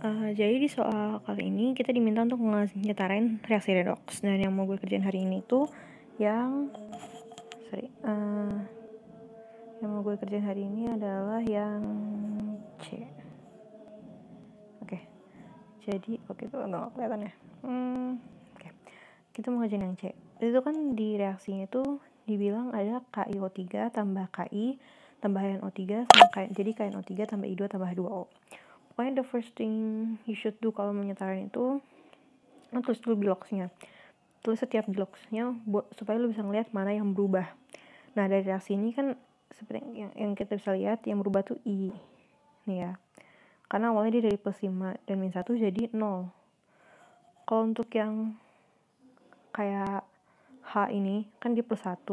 Uh, jadi di soal kali ini kita diminta untuk ngetarain reaksi redox dan yang mau gue kerjain hari ini tuh yang sorry uh, yang mau gue kerjain hari ini adalah yang C. Oke, okay. jadi oke okay, itu nggak kelihatan ya. Hmm, oke, okay. kita mau kerjain yang C. Itu kan di reaksinya tuh dibilang ada KiO3 tambah Ki tambah NO3 sama K, jadi KNO3 tambah I2 tambah 2O pokoknya the first thing you should do kalau menyetarain itu tulis dulu blogsnya tulis setiap blogsnya buat supaya lo bisa ngeliat mana yang berubah nah dari reaksi ini kan seperti yang, yang kita bisa lihat yang berubah tuh i nih ya karena awalnya dia dari plus 5 dan minus 1 jadi 0 kalau untuk yang kayak H ini kan dia plus 1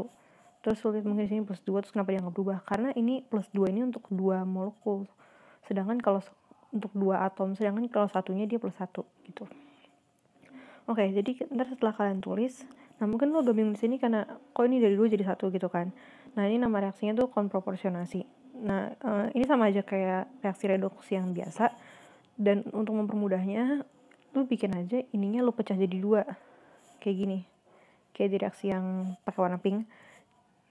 terus sulit mungkin di sini plus 2 terus kenapa dia nggak berubah karena ini plus 2 ini untuk dua molekul sedangkan kalau untuk dua atom sedangkan kalau satunya dia plus satu gitu oke okay, jadi ntar setelah kalian tulis nah mungkin lo agak bingung di sini karena kok ini dari dua jadi satu gitu kan nah ini nama reaksinya tuh konproporsionasi nah uh, ini sama aja kayak reaksi reduksi yang biasa dan untuk mempermudahnya lu bikin aja ininya lo pecah jadi dua kayak gini kayak di reaksi yang pakai warna pink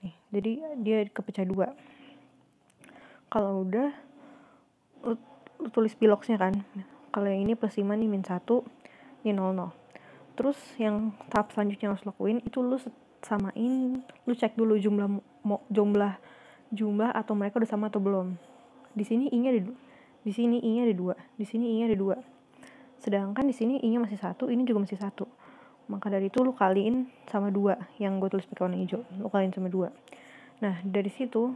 nih jadi dia kepecah dua kalau udah lu tulis biloxnya kan kalau yang ini plus 5 nih min 1 ini 0 0 terus yang tahap selanjutnya yang harus lakuin itu lu samain lu cek dulu jumlah jumlah jumlah atau mereka udah sama atau belum di sini i nya ada di sini i nya ada dua di sini i nya ada dua sedangkan di sini i masih satu ini juga masih satu maka dari itu lu kaliin sama dua yang gue tulis pakai warna hijau lu kaliin sama dua nah dari situ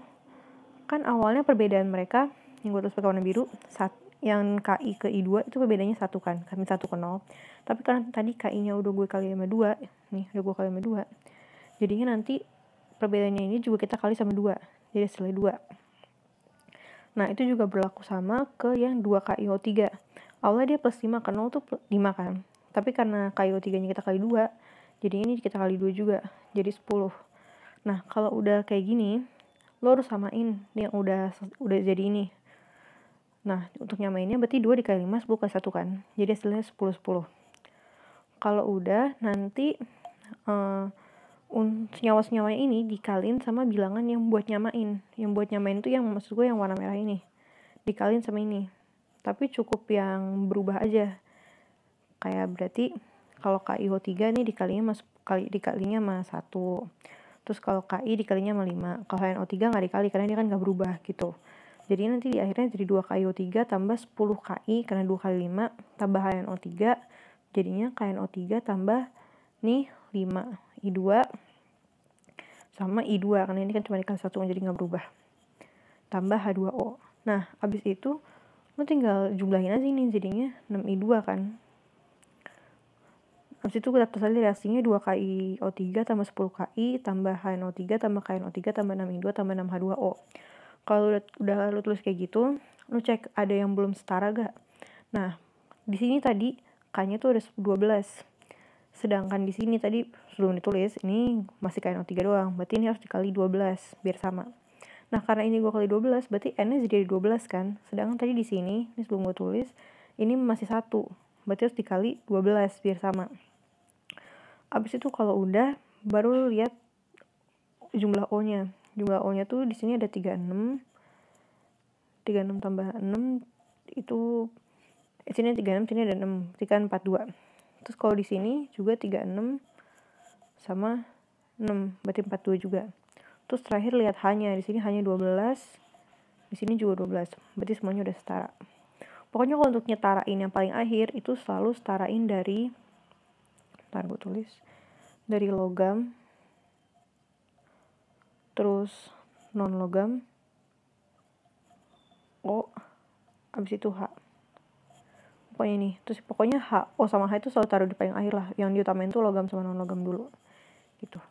kan awalnya perbedaan mereka yang gue tulis pakai warna biru sat, yang KI ke I2 itu perbedaannya satu kan kami satu ke nol tapi karena tadi KI-nya udah gue kali sama dua nih udah gue kali sama dua jadinya nanti perbedaannya ini juga kita kali sama dua jadi hasilnya dua Nah, itu juga berlaku sama ke yang dua 2 o 3 Awalnya dia plus lima ke 0 tuh 5 kan. Tapi karena o 3 nya kita kali dua, jadi ini kita kali dua juga. Jadi sepuluh. Nah, kalau udah kayak gini, lo harus samain yang udah udah jadi ini. Nah, untuk nyamainnya berarti 2 dikali 5 10 kali 1 kan. Jadi hasilnya 10 10. Kalau udah nanti eh, uh, senyawa-senyawanya ini dikalin sama bilangan yang buat nyamain. Yang buat nyamain itu yang maksud gue yang warna merah ini. Dikalin sama ini. Tapi cukup yang berubah aja. Kayak berarti kalau KIO3 ini dikalinya sama kali dikalinya sama 1. Terus kalau KI dikalinya sama 5. Kalau NO3 nggak dikali karena ini kan nggak berubah gitu. Jadi nanti di akhirnya jadi 2KiO3 tambah 10Ki karena 2 kali 5 tambah HNO3 jadinya KNO3 tambah nih 5 I2 sama I2 karena ini kan cuma dikali satu jadi nggak berubah tambah H2O nah habis itu lu tinggal jumlahin aja ini jadinya 6I2 kan Habis itu kita tulis reaksinya 2KiO3 tambah 10Ki tambah HNO3 tambah KNO3 tambah 6I2 tambah 6H2O kalau udah, udah lu tulis kayak gitu lu cek ada yang belum setara gak nah di sini tadi k-nya tuh ada 12 sedangkan di sini tadi sebelum ditulis ini masih KNO3 doang berarti ini harus dikali 12 biar sama nah karena ini gua kali 12 berarti n nya jadi 12 kan sedangkan tadi di sini ini sebelum gua tulis ini masih satu berarti harus dikali 12 biar sama abis itu kalau udah baru lihat jumlah o nya jumlah O nya tuh di sini ada 36 36 tambah 6 itu eh, sini 36 sini ada 6 3 kan 42. terus kalau di sini juga 36 sama 6 berarti 42 juga terus terakhir lihat hanya di sini hanya 12 di sini juga 12 berarti semuanya udah setara pokoknya kalau untuk nyetarain yang paling akhir itu selalu setarain dari ntar gue tulis dari logam terus non logam O abis itu H pokoknya ini terus pokoknya H O sama H itu selalu taruh di paling akhir lah yang diutamain itu logam sama non logam dulu gitu